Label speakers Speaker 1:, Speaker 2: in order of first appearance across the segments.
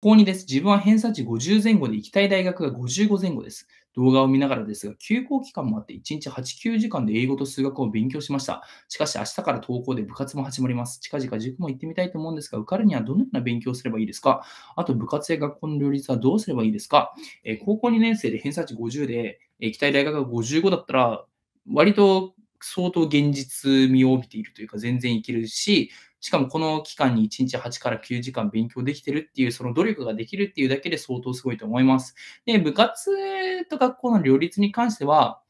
Speaker 1: 高こです。自分は偏差値50前後で行きたい大学が55前後です。動画を見ながらですが、休校期間もあって1日8、9時間で英語と数学を勉強しました。しかし明日から登校で部活も始まります。近々塾も行ってみたいと思うんですが、受かるにはどのような勉強をすればいいですかあと部活や学校の両立はどうすればいいですか、えー、高校2年生で偏差値50で行きたい大学が55だったら、割と相当現実味を帯びているというか、全然いけるし、しかもこの期間に1日8から9時間勉強できてるっていう、その努力ができるっていうだけで相当すごいと思います。で、部活と学校の両立に関しては、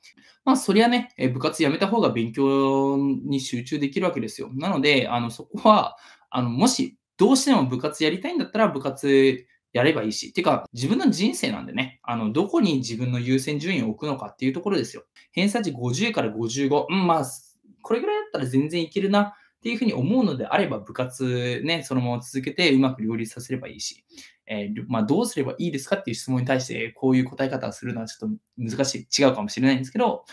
Speaker 1: まあ、そりゃね、部活やめた方が勉強に集中できるわけですよ。なので、あのそこは、あのもし、どうしても部活やりたいんだったら、部活やればいいし、てか自分の人生なんでね、あの、どこに自分の優先順位を置くのかっていうところですよ。偏差値50から55、うん、まあ、これぐらいだったら全然いけるな。っていうふうに思うのであれば、部活ね、そのまま続けてうまく両立させればいいし、えー、まあ、どうすればいいですかっていう質問に対して、こういう答え方をするのはちょっと難しい、違うかもしれないんですけど、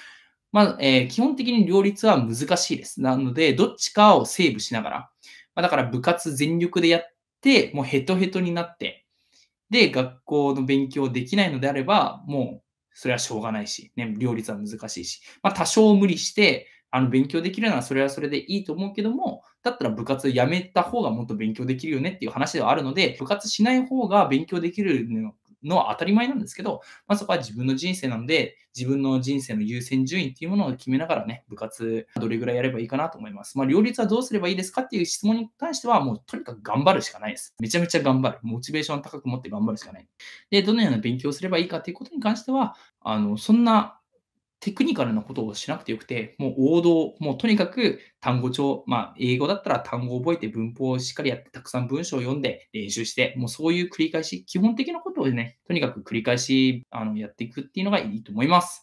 Speaker 1: まあ、えー、基本的に両立は難しいです。なので、どっちかをセーブしながら、まあ、だから部活全力でやって、もうヘトヘトになって、で、学校の勉強できないのであれば、もうそれはしょうがないし、ね、両立は難しいし、まあ、多少無理して、あの勉強できるならそれはそれでいいと思うけども、だったら部活やめた方がもっと勉強できるよねっていう話ではあるので、部活しない方が勉強できるのは当たり前なんですけど、まあ、そこは自分の人生なので、自分の人生の優先順位っていうものを決めながらね、部活どれぐらいやればいいかなと思います。まあ、両立はどうすればいいですかっていう質問に関しては、もうとにかく頑張るしかないです。めちゃめちゃ頑張る。モチベーション高く持って頑張るしかない。で、どのような勉強をすればいいかっていうことに関しては、あの、そんなテクニカルなことをしなくてよくて、もう王道、もうとにかく単語帳、まあ、英語だったら単語を覚えて文法をしっかりやって、たくさん文章を読んで練習して、もうそういう繰り返し、基本的なことをね、とにかく繰り返しあのやっていくっていうのがいいと思います。